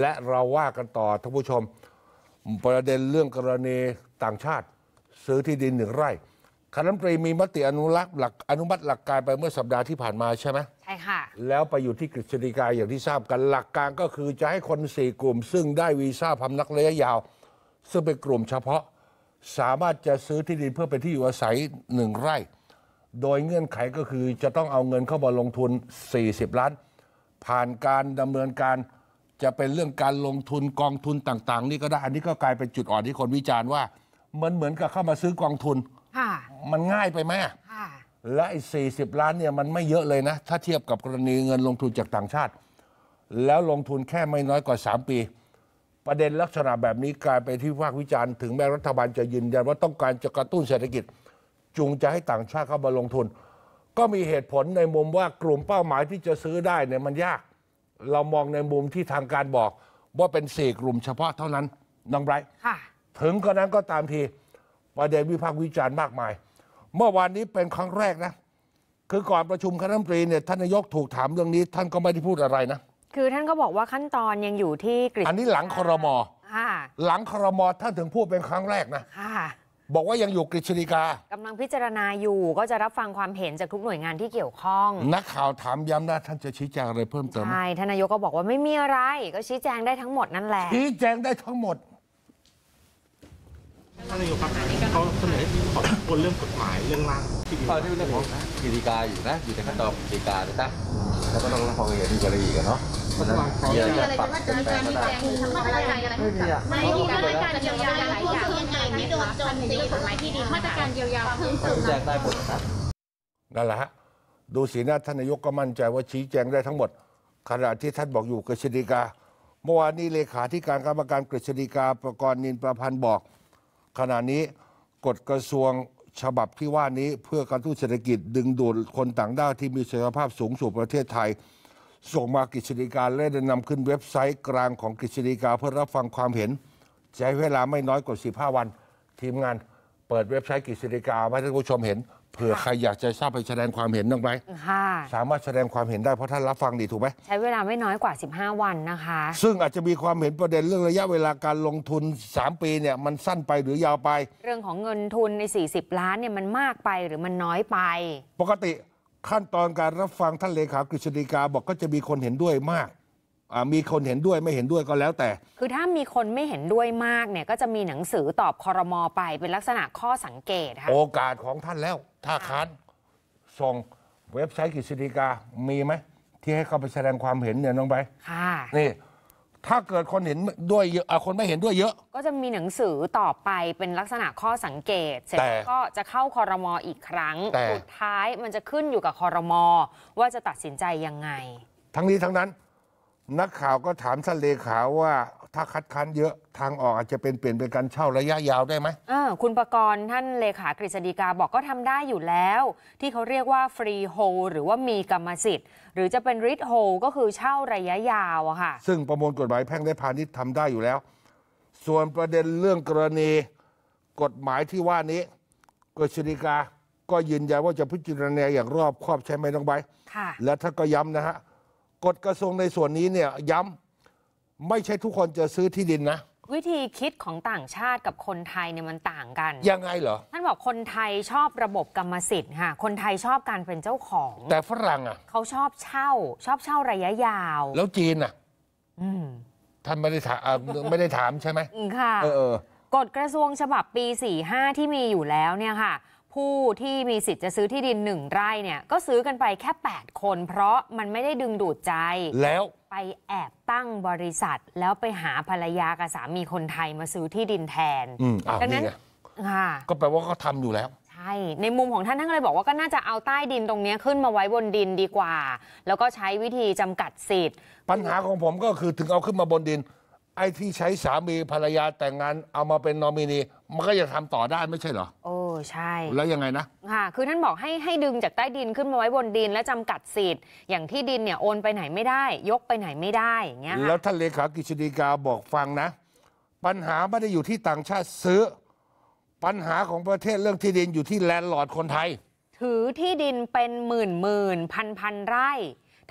และเราว่ากันต่อท่านผู้ชมประเด็นเรื่องกรณีต่างชาติ ซื้อที่ดินหนึ่งไร่คณะรัฐมนตรีมีมติอนุรักษ์ หลักอนุมัติหลักการไปเมื่อสัปดาห์ที่ผ่านมาใช่ไหมใช่ค่ะแล้วไปอยู่ที่กฤษฎีกาอย่างที่ทราบกันหลักการก็คือจะให้คนสี่กลุ่ม ซึ่งได้วีซ่าพำนักระยะยาว ซึ่งเป็นกลุ่มเฉพาะสามารถจะซื้อที่ดินเพื่อเป็นที่อยู่อาศัยหนึ่งไร่ โดยเงื่อนไขก็คือจะต้องเอาเงินเข้ามาลงทุน 40 ล้าน ผ่านการดำเนินการจะเป็นเรื่องการลงทุนกองทุนต่างๆ นี่ก็ได้ อันนี้ก็กลายเป็นจุดอ่อนที่คนวิจารณ์ว่ามันเหมือนกับเข้ามาซื้อกองทุน มันง่ายไปไหมและไอ้สี่สิบล้านเนี่ยมันไม่เยอะเลยนะ ถ้าเทียบกับกรณีเงินลงทุนจากต่างชาติ แล้วลงทุนแค่ไม่น้อยกว่า 3 ปี ประเด็นลักษณะแบบนี้กลายไปที่วพากวิจารณ์ถึงแม้รัฐบาลจะยืนยันว่าต้องการจะกระตุ้นเศรษฐกิจ จูงจะให้ต่างชาติเข้ามาลงทุน ก็มีเหตุผลในมุมว่ากลุ่มเป้าหมายที่จะซื้อได้เนี่ยมันยากเรามองในมุมที่ทางการบอก ว่าเป็นสี่กลุ่มเฉพาะเท่านั้นน้องไบรท์ถึงกระนั้นก็ตามที ประเด็นวิพากษ์วิจารณ์มากมาย เมื่อวานนี้เป็นครั้งแรกนะ คือก่อนประชุมคณะรัฐมนตรีเนี่ยท่านนายกถูกถามเรื่องนี้ท่านก็ไม่ได้พูดอะไรนะ คือท่านก็บอกว่าขั้นตอนยังอยู่ที่กฤษอันนี้หลังครมอ หลังครมท่านถึงพูดเป็นครั้งแรกนะบอกว่ายังอยู่กฤษฎีกากำลังพิจารณาอยู่ก็จะรับฟังความเห็นจากทุกหน่วยงานที่เกี่ยวข้อง นักข่าวถามย้ำนะท่านจะชี้แจงอะไรเพิ่มเติม ใช่ทานนายกก็บอกว่าไม่มีอะไรก็ชี้แจงได้ทั้งหมดนั่นแหละ ชี้แจงได้ทั้งหมด ท่านนายกครับเขาเสนอขอบนเรื่องกฎหมายเรื่องร่างที่ตอนนี้เรื่องของกฤษฎีกาอยู่นะอยู่ในขั้นตอนกฤษฎีกานะจ๊ะแล้วก็ต้องรอฟังเหตุทีกว่อีกันเนาะสว่ออะไรจะว่าจะมีการแจ้งทำมาตรการอะไรไม่มีมาตรการเยียวยาหลายอย่างเงิไม่โดนจนเสียกฎหมายที่ดีมาตรการเยียวยาเพิ่มเติมแจกได้หมดครับนั่นแหละฮะดูสีหน้าท่านนายกก็มั่นใจว่าชี้แจงได้ทั้งหมด ขณะที่ท่านบอกอยู่กฤษฎีกา เมื่อวานนี้เลขาธิการกรรมการกฤษฎีกาประกรณ์นินประพันธ์บอก ขณะนี้กฎกระทรวงฉบับที่ว่านี้เพื่อการทุนเศรษฐกิจดึงดูดคนต่างด้าวที่มีศักยภาพสูงสู่ประเทศไทยส่งมากิจสิการและได้นำขึ้นเว็บไซต์กลางของกิจสิกาเพื่อรับฟังความเห็น ใช้เวลาไม่น้อยกว่า15 วัน ทีมงานเปิดเว็บไซต์กิจสิกาให้ท่านผู้ชมเห็นเผื่อใครอยากจะทราบไปแสดงความเห็นต้องไหม่สามารถแสดงความเห็นได้เพราะท่านรับฟังดีถูกไหมใช้เวลาไม่น้อยกว่า 15 วันนะคะ ซึ่งอาจจะมีความเห็นประเด็นเรื่องระยะเวลาการลงทุน 3 ปีเนี่ยมันสั้นไปหรือยาวไป เรื่องของเงินทุนใน 40 ล้านเนี่ยมันมากไปหรือมันน้อยไป ปกติขั้นตอนการรับฟังท่านเลขากฤษฎีกาบอกก็จะมีคนเห็นด้วยมาก อ่า มีคนเห็นด้วยไม่เห็นด้วยก็แล้วแต่ คือถ้ามีคนไม่เห็นด้วยมากเนี่ยก็จะมีหนังสือตอบคอรมอไปเป็นลักษณะข้อสังเกตค่ะโอกาสของท่านแล้ว ถ้าค้านส่งเว็บไซต์กฤษฎีกามีไหม ที่ให้เข้าไปแสดงความเห็นเนี่ยน้องไปค่ะนี่ถ้าเกิดคนเห็นด้วยเยอะอคนไม่เห็นด้วยเยอะ ก็จะมีหนังสือต่อไปเป็นลักษณะข้อสังเกต เสร็จแล้วก็จะเข้าคอรมออีกครั้งแต่สุดท้ายมันจะขึ้นอยู่กับคอรมอ ว่าจะตัดสินใจยังไง ทั้งนี้ทั้งนั้น นักข่าวก็ถามท่านเลขาว่าถ้าคัดค้านเยอะทางออกอาจจะเป็นเปลี่ยนเป็นการเช่าระยะยาวได้ไหมคุณประกรณ์ท่านเลขากฤษฎีกาบอกก็ทำได้อยู่แล้ว ที่เขาเรียกว่าฟรีโฮ หรือว่ามีกรรมสิทธิ์ หรือจะเป็นริทโฮ ก็คือเช่าระยะยาวค่ะ ซึ่งประมวลกฎหมายแพ่งได้พาณิชย์ทำได้อยู่แล้ว ส่วนประเด็นเรื่องกรณีกฎหมายที่ว่านี้กฤษฎีกาก็ยืนยันว่าจะพิจารณาอย่างรอบคอบใช่ไหมน้องใบค่ะและท่านก็ย้ำนะฮะกฎกระทรวงในส่วนนี้เนี่ยย้ำไม่ใช่ทุกคนจะซื้อที่ดินนะ วิธีคิดของต่างชาติกับคนไทยเนี่ยมันต่างกัน ยังไงเหรอ ท่านบอกคนไทยชอบระบบกรรมสิทธิ์ค่ะคนไทยชอบการเป็นเจ้าของ แต่ฝรั่งอ่ะเขาชอบเช่า ชอบเช่าระยะยาว แล้วจีนอ่ะท่านไม่ได้ถามไม่ได้ถามใช่ไหมค่ะกฎกระทรวงฉบับปี 45 ที่มีอยู่แล้วเนี่ยค่ะผู้ที่มีสิทธิ์จะซื้อที่ดินหนึ่งไร่เนี่ยก็ซื้อกันไปแค่ 8 คนเพราะมันไม่ได้ดึงดูดใจ แล้วไปแอบตั้งบริษัท แล้วไปหาภรรยากับสามีคนไทยมาซื้อที่ดินแทนอืมอาดังนั้นี่ไงค่ะก็แปลว่าเขาทำอยู่แล้ว ใช่ ในมุมของท่านท่านเลยบอกว่าก็น่าจะเอาใต้ดินตรงนี้ขึ้นมาไว้บนดินดีกว่า แล้วก็ใช้วิธีจำกัดสิทธิ์ ปัญหาของผมก็คือถึงเอาขึ้นมาบนดิน ไอ้ที่ใช้สามีภรรยาแต่งงานเอามาเป็นนอมินี มันก็ยังทำต่อได้ไม่ใช่เหรอโช่ แล้วยังไงนะ ค่ะคือท่านบอกให้ ให้ดึงจากใต้ดินขึ้นมาไว้บนดิน และจำกัดสิทธิ์อย่างที่ดินเนี่ยโอนไปไหนไม่ได้ ยกไปไหนไม่ได้อย่างเงี้ยแล้วท่านเลขากิจดีกาบอกฟังนะ ปัญหาไม่ได้อยู่ที่ต่างชาติซื้อ ปัญหาของประเทศเรื่องที่ดินอยู่ที่แลนด์ลอร์ดคนไทย ถือที่ดินเป็นหมื่นหมื่นพันพันไร่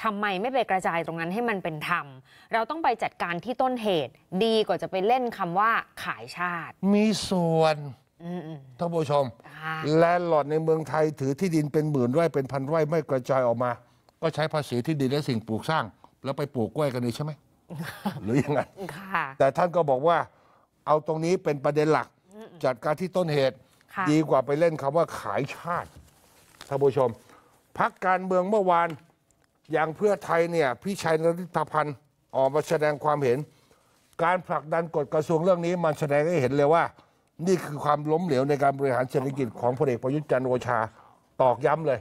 ทำไมไม่ไปกระจายตรงนั้นให้มันเป็นธรรม เราต้องไปจัดการที่ต้นเหตุ ดีกว่าจะไปเล่นคำว่า ขายชาติ มีส่วนท่านผู้ชมแลนด์ลอดในเมืองไทยถือที่ดินเป็นหมื่นไร่เป็นพันไร่ไม่กระจายออกมา ก็ใช้ภาษีที่ดินและสิ่งปลูกสร้างแล้วไปปลูกกล้วยกันนี่ใช่ไหมหรือยังไงแต่ท่านก็บอกว่า เอาตรงนี้เป็นประเด็นหลัก จัดการที่ต้นเหตุดีกว่าไปเล่นคำว่าขายชาติท่านผู้ชมพักการเมืองเมื่อวานอย่างเพื่อไทยเนี่ยพี่ชัยนริธพันธ์ออกมาแสดงความเห็น การผลักดันกฎกระทรวงเรื่องนี้มันแสดงให้เห็นเลยว่านี่คือความล้มเหลวในการบริหารเศรษฐกิจของพลเอกประยุทธ์จันทร์โอชา ตอกย้ำเลย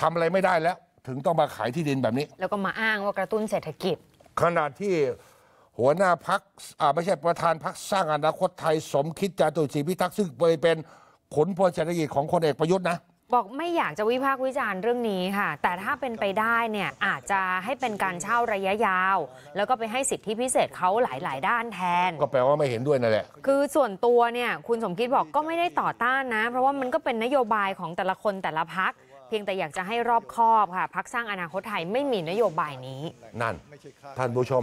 ทำอะไรไม่ได้แล้ว ถึงต้องมาขายที่ดินแบบนี้ แล้วก็มาอ้างว่ากระตุ้นเศรษฐกิจขณะที่หัวหน้าพักอ่าไม่ใช่ประธานพักสร้างอนาคตไทยสมคิด จาตุศรีพิทักษ์ซึ่งเคยเป็นขนพลเศรษฐกิจของพลเอกประยุทธ์นะบอกไม่อยากจะวิพากษ์วิจารณ์เรื่องนี้ค่ะ แต่ถ้าเป็นไปได้เนี่ยอาจจะให้เป็นการเช่าระยะยาว แล้วก็ไปให้สิทธิพิเศษเขาหลายๆ ด้านแทน ก็แปลว่าไม่เห็นด้วยนั่นแหละ คือส่วนตัวเนี่ยคุณสมคิดบอกก็ไม่ได้ต่อต้านนะ เพราะว่ามันก็เป็นนโยบายของแต่ละคนแต่ละพักเพียงแต่อยากจะให้รอบคอบค่ะพักสร้างอนาคตไทยไม่มีนโยบายนี้ นั่นท่านผู้ชม